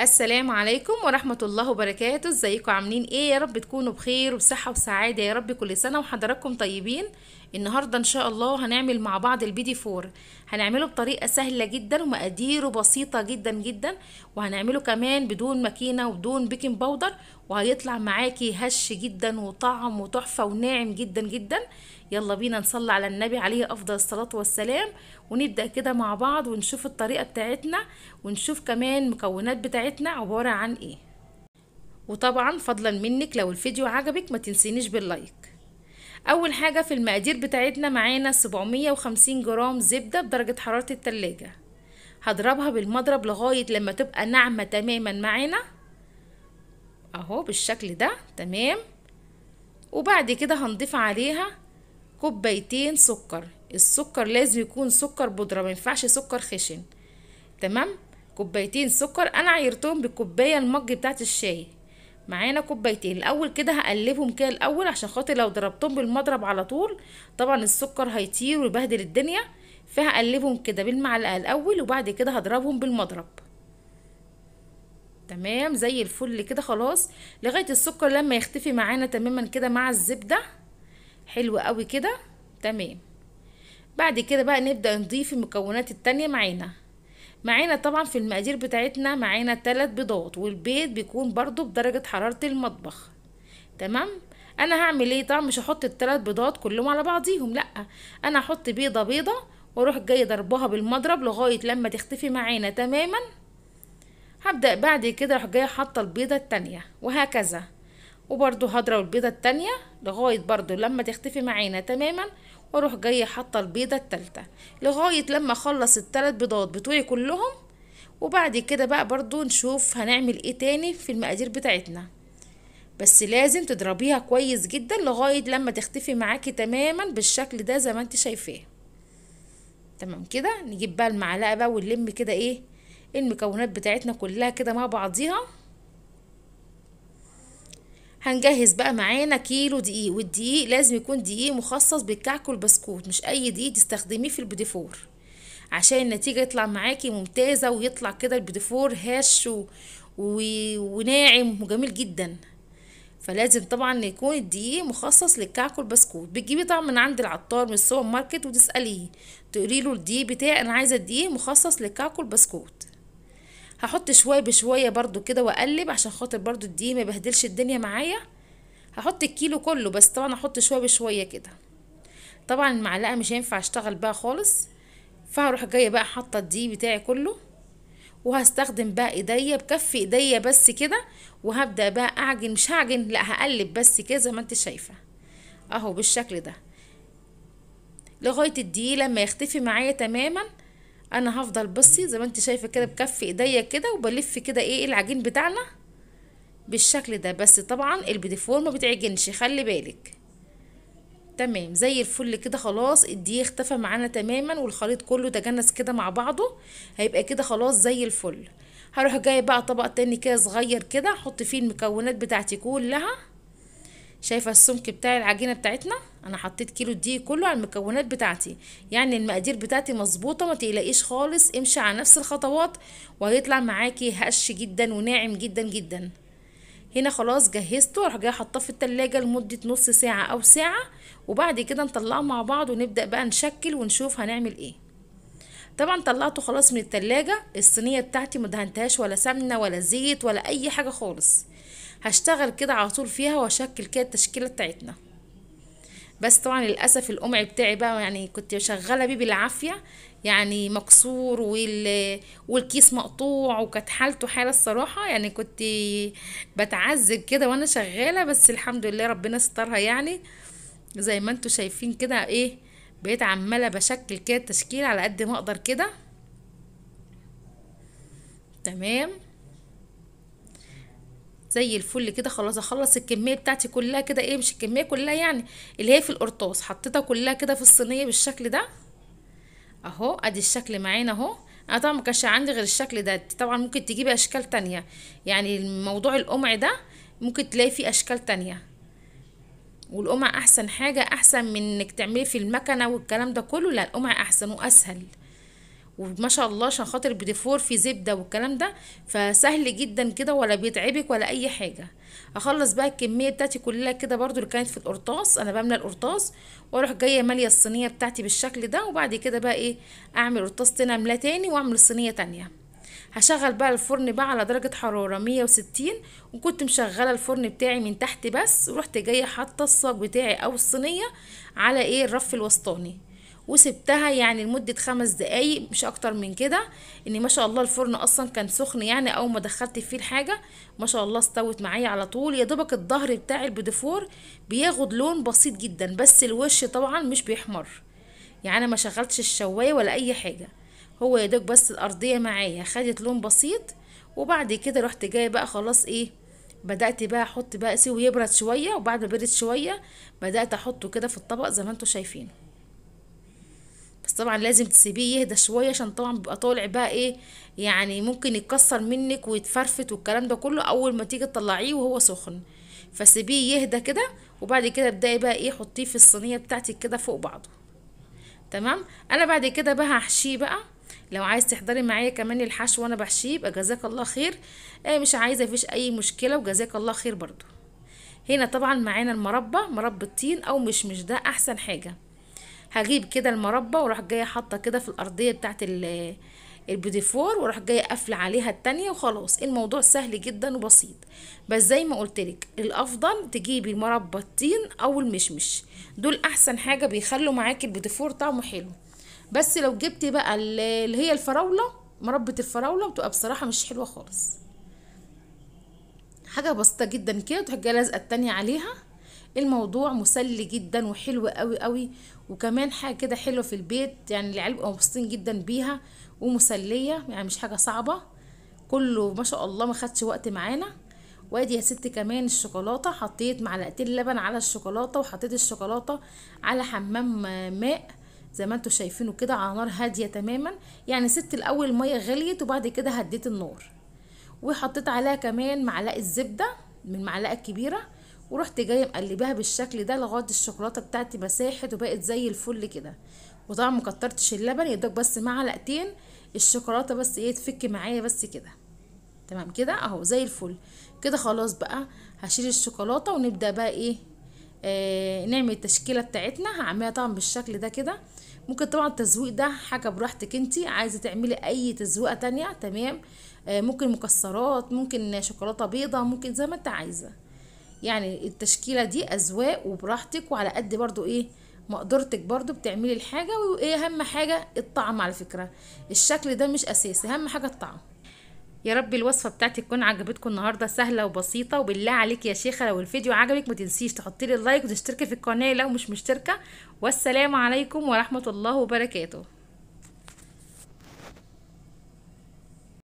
السلام عليكم ورحمة الله وبركاته ازيكم عاملين ايه يا رب تكونوا بخير وبصحة وسعادة يا رب كل سنة وحضراتكم طيبين النهاردة إن شاء الله هنعمل مع بعض البيدي فور هنعمله بطريقة سهلة جدا ومقاديره بسيطة جدا جدا وهنعمله كمان بدون ماكينة وبدون بيكنج باودر وهيطلع معاكي هش جدا وطعم وتحفة وناعم جدا جدا يلا بينا نصلي على النبي عليه أفضل الصلاة والسلام ونبدأ كده مع بعض ونشوف الطريقة بتاعتنا ونشوف كمان المكونات بتاعتنا عبارة عن ايه وطبعا فضلا منك لو الفيديو عجبك ما تنسينيش باللايك اول حاجه في المقادير بتاعتنا معانا 750 جرام زبده بدرجه حراره التلاجة هضربها بالمضرب لغايه لما تبقى ناعمه تماما معانا اهو بالشكل ده تمام وبعد كده هنضيف عليها كوبايتين سكر السكر لازم يكون سكر بودره ما ينفعش سكر خشن تمام كوبايتين سكر انا عيرتهم بالكوبايه المج بتاعت الشاي معانا كوبايتين الاول كده هقلبهم كده الاول عشان خاطر لو ضربتهم بالمضرب على طول طبعا السكر هيطير ويبهدل الدنيا فهقلبهم كده بالمعلقه الاول وبعد كده هضربهم بالمضرب تمام زي الفل كده خلاص لغايه السكر لما يختفي معانا تماما كده مع الزبده حلو قوي كده تمام بعد كده بقى نبدا نضيف المكونات التانية معانا معانا طبعا في المقادير بتاعتنا معانا تلات بيضات والبيض بيكون برضو بدرجة حرارة المطبخ تمام انا هعمل ايه طبعا مش هحط التلات بيضات كلهم على بعضيهم لا انا هحط بيضه بيضه واروح جاي ضربها بالمضرب لغايه لما تختفي معانا تماما هبدا بعد كده اروح جايه حاطه البيضه التانية وهكذا وبرضو هضرب البيضه التانية لغايه برضو لما تختفي معانا تماما واروح جايه حاطه البيضه التالتة لغايه لما اخلص التلات بيضات بتوعي كلهم وبعد كده بقى برضو نشوف هنعمل ايه تاني في المقادير بتاعتنا بس لازم تضربيها كويس جدا لغايه لما تختفي معاكي تماما بالشكل ده زي ما انت شايفاه تمام كده نجيب بقى المعلقه بقى ونلم كده ايه المكونات بتاعتنا كلها كده مع بعضيها هنجهز بقى معانا كيلو دقيق والدقيق لازم يكون دقيق مخصص بالكعك والبسكوت مش اي دقيق تستخدميه في البديفور عشان النتيجه يطلع معاكي ممتازه ويطلع كده البديفور هش و... و... وناعم وجميل جدا فلازم طبعا يكون الدقيق مخصص للكعك والبسكوت بتجيبي طبعا من عند العطار من السوبر ماركت وتساليه تقولي له الدقيق بتاعي انا عايزه الدقيق مخصص للكعك والبسكوت هحط شوية بشوية برضو كده واقلب عشان خاطر برضو الدقيق ما بهدلش الدنيا معايا هحط الكيلو كله بس طبعا هحط شوية بشوية كده طبعا المعلقة مش هينفع اشتغل بقى خالص فهروح جاية بقى حاطة الدقيق بتاعي كله وهستخدم بقى ايديا بكف ايديا بس كده وهبدأ بقى اعجن مش هعجن لا هقلب بس كده زي ما انت شايفة اهو بالشكل ده لغاية الدقيق لما يختفي معايا تماما انا هفضل بصي زي ما انت شايفه كده بكف ايديا كده وبلف كده ايه العجين بتاعنا بالشكل ده بس طبعا البيتيفور ما بتعجنش خلي بالك تمام زي الفل كده خلاص الدقيق اختفى معانا تماما والخليط كله تجنس كده مع بعضه هيبقى كده خلاص زي الفل هروح جايه بقى طبق تاني كده صغير كده احط فيه المكونات بتاعتي كلها شايفه السمك بتاع العجينه بتاعتنا انا حطيت كيلو دي كله على المكونات بتاعتي يعني المقادير بتاعتي مظبوطه ما تقلقيش خالص امشي على نفس الخطوات وهيطلع معاكي هش جدا وناعم جدا جدا هنا خلاص جهزته اروح جايه حاطاه في التلاجة لمدة نص ساعة او ساعة وبعد كده نطلعه مع بعض ونبدأ بقى نشكل ونشوف هنعمل ايه طبعا طلعته خلاص من التلاجة الصينية بتاعتي مدهنتهاش ولا سمنة ولا زيت ولا اي حاجة خالص هشتغل كده على طول فيها واشكل كده التشكيله بتاعتنا بس طبعا للاسف القمع بتاعي بقى يعني كنت شغاله بيه بالعافيه يعني مكسور وال... والكيس مقطوع وكانت حالته حاله الصراحه يعني كنت بتعذب كده وانا شغاله بس الحمد لله ربنا سترها يعني زي ما انتوا شايفين كده ايه بقيت عماله بشكل كده التشكيل على قد ما اقدر كده تمام زي الفل كده خلاص اخلص الكميه بتاعتي كلها كده ايه مش الكميه كلها يعني اللي هي في القرطاس حطيتها كلها كده في الصينيه بالشكل ده اهو ادي الشكل معانا اهو انا طبعا ما كانش عندي غير الشكل ده طبعا ممكن تجيبي اشكال تانية يعني موضوع القمع ده ممكن تلاقي فيه اشكال تانية والقمع احسن حاجه احسن من انك تعمليه في المكنه والكلام ده كله لا القمع احسن واسهل وما شاء الله عشان خاطر بديفور في زبده والكلام ده فسهل جدا كده ولا بيتعبك ولا اي حاجه اخلص بقى الكميه بتاعتي كلها كده برضو اللي كانت في القرطاس انا بملى القرطاس واروح جايه ماليه الصينيه بتاعتي بالشكل ده وبعد كده بقى ايه اعمل قرطاس تاني املاه تاني واعمل صينيه تانيه هشغل بقى الفرن بقى على درجة حرارة مية وستين وكنت مشغلة الفرن بتاعي من تحت بس ورحت جاية حاطة الصاج بتاعي أو الصينية على ايه الرف الوسطاني وسبتها يعني لمدة خمس دقايق مش اكتر من كده ان ما شاء الله الفرن اصلا كان سخن يعني اول ما دخلت فيه الحاجة ما شاء الله استوت معايا على طول يا دوبك الظهر بتاع البديفور بياخد لون بسيط جدا بس الوش طبعا مش بيحمر يعني انا ما شغلتش الشواية ولا اي حاجة هو يا بس الارضية معايا خدت لون بسيط وبعد كده رحت جايه بقى خلاص ايه بدأت بقى احط بقى اسيبه يبرد شوية وبعد ما برد شوية بدأت احطه كده في الطبق زي ما انتوا شايفين طبعا لازم تسيبيه يهدى شويه عشان طبعا بيبقى طالع بقى ايه يعني ممكن يتكسر منك ويتفرفت والكلام ده كله اول ما تيجي تطلعيه وهو سخن فسيبيه يهدى كده وبعد كده ابداي بقى ايه حطيه في الصينيه بتاعتك كده فوق بعضه تمام انا بعد كده بقى هحشيه بقى لو عايز تحضري معايا كمان الحشو وانا بحشيه يبقى جزاك الله خير آه مش عايزه مفيش اي مشكله وجزاك الله خير برضو هنا طبعا معانا المربى مربى الطين او مشمش ده احسن حاجه هجيب كده المربى واروح جايه حاطه كده في الارضيه بتاعت البوديفور واروح جايه قافله عليها التانية وخلاص الموضوع سهل جدا وبسيط بس زي ما قلتلك الافضل تجيبي مربى الطين او المشمش دول احسن حاجه بيخلوا معاكي البوديفور طعمه حلو بس لو جبتي بقى اللي هي الفراوله مربة الفراوله بتبقى بصراحه مش حلوه خالص حاجه بسيطه جدا كده تروح جايه لازقه التانية عليها الموضوع مسلي جدا وحلو قوي قوي وكمان حاجه كده حلوه في البيت يعني العيال بيبقوا مبسوطين جدا بيها ومسليه يعني مش حاجه صعبه كله ما شاء الله ما خدش وقت معانا وادي يا ستي كمان الشوكولاته حطيت معلقتين لبن على الشوكولاته وحطيت الشوكولاته على حمام ماء زي ما انتم شايفينه كده على نار هاديه تماما يعني سبت الاول الميه غليت وبعد كده هديت النار وحطيت عليها كمان معلقه زبده من المعلقه الكبيره ورحت جايه مقلباها بالشكل ده لغايه الشوكولاته بتاعتي مساحت وبقت زي الفل كده وطبعا مكترتش اللبن يدوك بس معلقتين الشوكولاته بس ايه تفك معايا بس كده تمام كده اهو زي الفل كده خلاص بقى هشيل الشوكولاته ونبدا بقى ايه آه نعمل التشكيله بتاعتنا هعملها طبعا بالشكل ده كده ممكن طبعا التزويق ده حاجه براحتك انتي عايزه تعملي اي تزويقه تانية تمام آه ممكن مكسرات ممكن شوكولاته بيضه ممكن زي ما انت عايزه يعني التشكيله دي اذواق وبراحتك وعلى قد برضو ايه مقدرتك برضو بتعملي الحاجه وايه اهم حاجه الطعم على فكره الشكل ده مش اساسي اهم حاجه الطعم يا رب الوصفه بتاعتي تكون عجبتكم النهارده سهله وبسيطه وبالله عليك يا شيخه لو الفيديو عجبك ما تنسيش تحطي لي اللايك وتشتركي في القناه لو مش مشتركه والسلام عليكم ورحمه الله وبركاته